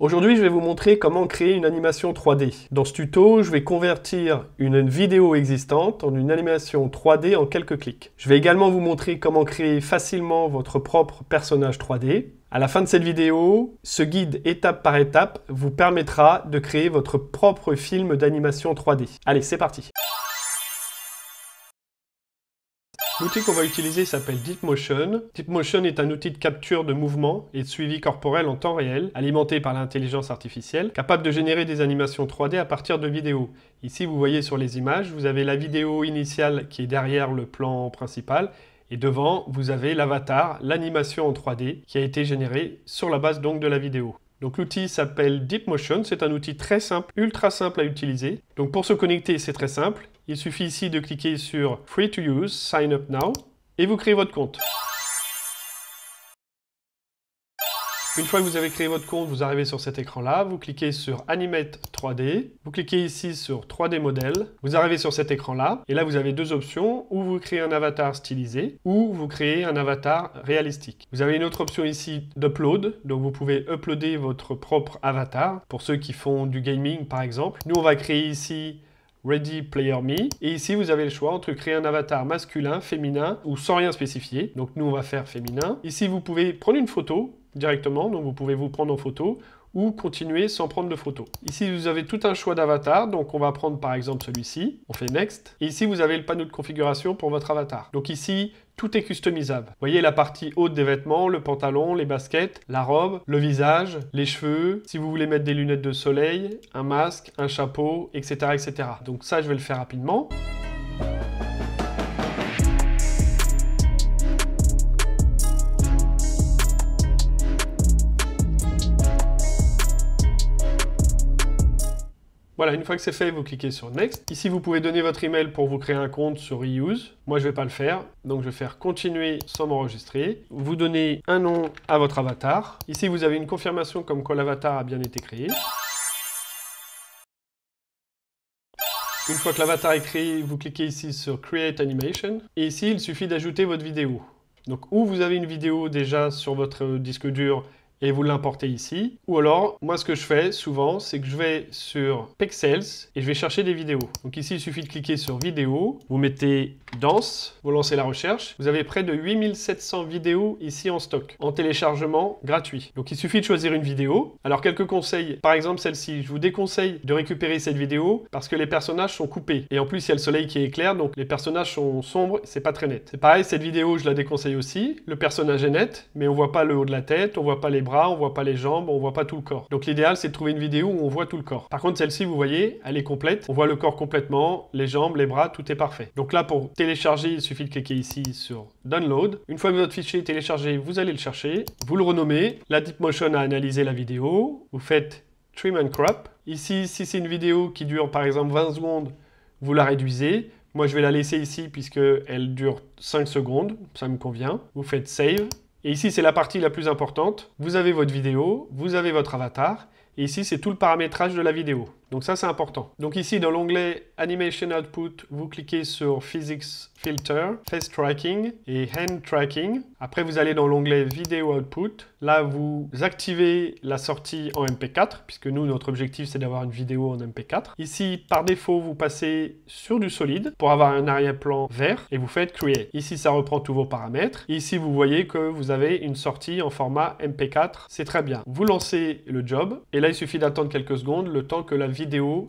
Aujourd'hui, je vais vous montrer comment créer une animation 3D. Dans ce tuto, je vais convertir une vidéo existante en une animation 3D en quelques clics. Je vais également vous montrer comment créer facilement votre propre personnage 3D. À la fin de cette vidéo, ce guide étape par étape vous permettra de créer votre propre film d'animation 3D. Allez, c'est parti L'outil qu'on va utiliser s'appelle Deep Deep Motion est un outil de capture de mouvement et de suivi corporel en temps réel, alimenté par l'intelligence artificielle, capable de générer des animations 3D à partir de vidéos. Ici, vous voyez sur les images, vous avez la vidéo initiale qui est derrière le plan principal et devant, vous avez l'avatar, l'animation en 3D qui a été générée sur la base donc de la vidéo. Donc l'outil s'appelle DeepMotion, c'est un outil très simple, ultra simple à utiliser. Donc pour se connecter, c'est très simple. Il suffit ici de cliquer sur Free to use, Sign up now et vous créez votre compte. Une fois que vous avez créé votre compte, vous arrivez sur cet écran-là, vous cliquez sur Animate 3D, vous cliquez ici sur 3D modèle, vous arrivez sur cet écran-là, et là vous avez deux options, ou vous créez un avatar stylisé, ou vous créez un avatar réalistique. Vous avez une autre option ici d'upload, donc vous pouvez uploader votre propre avatar, pour ceux qui font du gaming par exemple. Nous on va créer ici Ready Player Me. Et ici, vous avez le choix entre créer un avatar masculin, féminin ou sans rien spécifier. Donc nous, on va faire féminin. Ici, vous pouvez prendre une photo directement, donc vous pouvez vous prendre en photo ou continuer sans prendre de photo. Ici, vous avez tout un choix d'avatar donc on va prendre par exemple celui-ci, on fait Next, et ici vous avez le panneau de configuration pour votre avatar. Donc ici, tout est customisable. Vous voyez la partie haute des vêtements, le pantalon, les baskets, la robe, le visage, les cheveux, si vous voulez mettre des lunettes de soleil, un masque, un chapeau, etc. etc. Donc ça, je vais le faire rapidement. Voilà, une fois que c'est fait, vous cliquez sur Next. Ici, vous pouvez donner votre email pour vous créer un compte sur reuse. Moi, je ne vais pas le faire, donc je vais faire continuer sans m'enregistrer. Vous donnez un nom à votre avatar. Ici, vous avez une confirmation comme quoi l'avatar a bien été créé. Une fois que l'avatar est créé, vous cliquez ici sur Create Animation. Et ici, il suffit d'ajouter votre vidéo. Donc, ou vous avez une vidéo déjà sur votre disque dur et vous l'importez ici. Ou alors, moi ce que je fais souvent, c'est que je vais sur Pexels et je vais chercher des vidéos. Donc ici, il suffit de cliquer sur vidéo, vous mettez danse, vous lancez la recherche. Vous avez près de 8700 vidéos ici en stock, en téléchargement gratuit. Donc il suffit de choisir une vidéo. Alors quelques conseils, par exemple celle-ci, je vous déconseille de récupérer cette vidéo parce que les personnages sont coupés. Et en plus, il y a le soleil qui est clair donc les personnages sont sombres, c'est pas très net. C'est pareil, cette vidéo, je la déconseille aussi. Le personnage est net, mais on voit pas le haut de la tête, on voit pas les on voit pas les jambes, on voit pas tout le corps. Donc l'idéal, c'est de trouver une vidéo où on voit tout le corps. Par contre, celle-ci, vous voyez, elle est complète. On voit le corps complètement, les jambes, les bras, tout est parfait. Donc là, pour télécharger, il suffit de cliquer ici sur Download. Une fois que votre fichier est téléchargé, vous allez le chercher, vous le renommez. La DeepMotion a analysé la vidéo. Vous faites Trim and Crop. Ici, si c'est une vidéo qui dure par exemple 20 secondes, vous la réduisez. Moi, je vais la laisser ici puisque elle dure 5 secondes, ça me convient. Vous faites Save ici, c'est la partie la plus importante. Vous avez votre vidéo, vous avez votre avatar, et ici, c'est tout le paramétrage de la vidéo. Donc ça, c'est important. Donc ici, dans l'onglet Animation Output, vous cliquez sur Physics Filter, Face Tracking et Hand Tracking. Après, vous allez dans l'onglet Video Output. Là, vous activez la sortie en MP4, puisque nous, notre objectif, c'est d'avoir une vidéo en MP4. Ici, par défaut, vous passez sur du solide pour avoir un arrière-plan vert et vous faites Create. Ici, ça reprend tous vos paramètres. Ici, vous voyez que vous avez une sortie en format MP4. C'est très bien. Vous lancez le job et là, il suffit d'attendre quelques secondes, le temps que la vidéo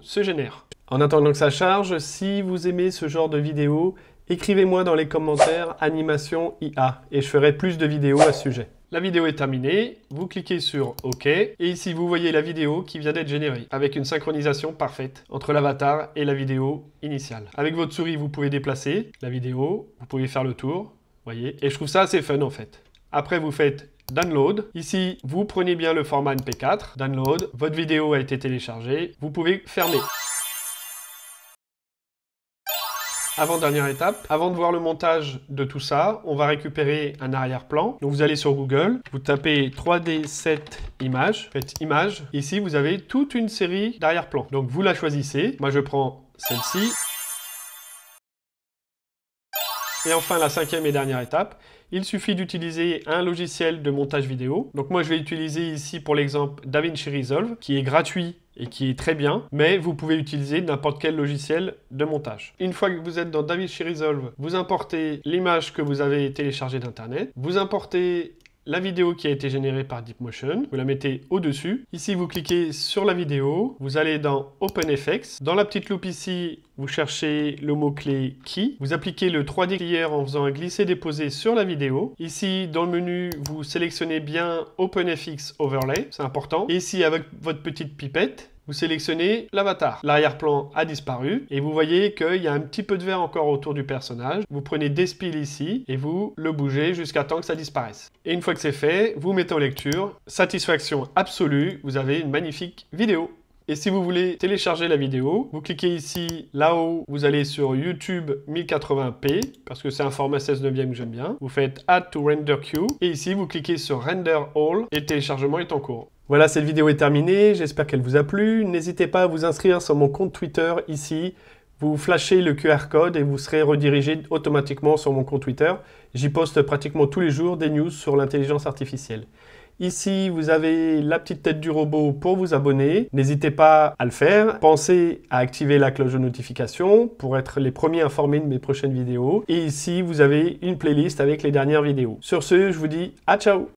se génère. En attendant que ça charge, si vous aimez ce genre de vidéo, écrivez-moi dans les commentaires animation IA et je ferai plus de vidéos à ce sujet. La vidéo est terminée, vous cliquez sur OK et ici vous voyez la vidéo qui vient d'être générée avec une synchronisation parfaite entre l'avatar et la vidéo initiale. Avec votre souris vous pouvez déplacer la vidéo, vous pouvez faire le tour, voyez, et je trouve ça assez fun en fait. Après, vous faites Download. Ici, vous prenez bien le format MP4. Download. Votre vidéo a été téléchargée. Vous pouvez fermer. Avant-dernière étape, avant de voir le montage de tout ça, on va récupérer un arrière-plan. Donc vous allez sur Google, vous tapez 3D7 images, faites image. Ici, vous avez toute une série d'arrière-plans. Donc vous la choisissez. Moi, je prends celle-ci. Et enfin, la cinquième et dernière étape, il suffit d'utiliser un logiciel de montage vidéo. Donc moi, je vais utiliser ici, pour l'exemple, DaVinci Resolve, qui est gratuit et qui est très bien, mais vous pouvez utiliser n'importe quel logiciel de montage. Une fois que vous êtes dans DaVinci Resolve, vous importez l'image que vous avez téléchargée d'Internet, vous importez la vidéo qui a été générée par DeepMotion. Vous la mettez au-dessus. Ici, vous cliquez sur la vidéo. Vous allez dans OpenFX. Dans la petite loupe ici, vous cherchez le mot-clé Key. Vous appliquez le 3D Layer en faisant un glisser-déposer sur la vidéo. Ici, dans le menu, vous sélectionnez bien OpenFX Overlay. C'est important. Et ici, avec votre petite pipette, vous sélectionnez l'avatar. L'arrière-plan a disparu et vous voyez qu'il y a un petit peu de vert encore autour du personnage. Vous prenez des spills ici et vous le bougez jusqu'à temps que ça disparaisse. Et une fois que c'est fait, vous mettez en lecture. Satisfaction absolue, vous avez une magnifique vidéo. Et si vous voulez télécharger la vidéo, vous cliquez ici, là-haut, vous allez sur YouTube 1080p, parce que c'est un format 16 9 que j'aime bien. Vous faites Add to Render Queue, et ici, vous cliquez sur Render All, et téléchargement est en cours. Voilà, cette vidéo est terminée. J'espère qu'elle vous a plu. N'hésitez pas à vous inscrire sur mon compte Twitter ici. Vous flashez le QR code et vous serez redirigé automatiquement sur mon compte Twitter. J'y poste pratiquement tous les jours des news sur l'intelligence artificielle. Ici, vous avez la petite tête du robot pour vous abonner. N'hésitez pas à le faire. Pensez à activer la cloche de notification pour être les premiers informés de mes prochaines vidéos. Et ici, vous avez une playlist avec les dernières vidéos. Sur ce, je vous dis à ciao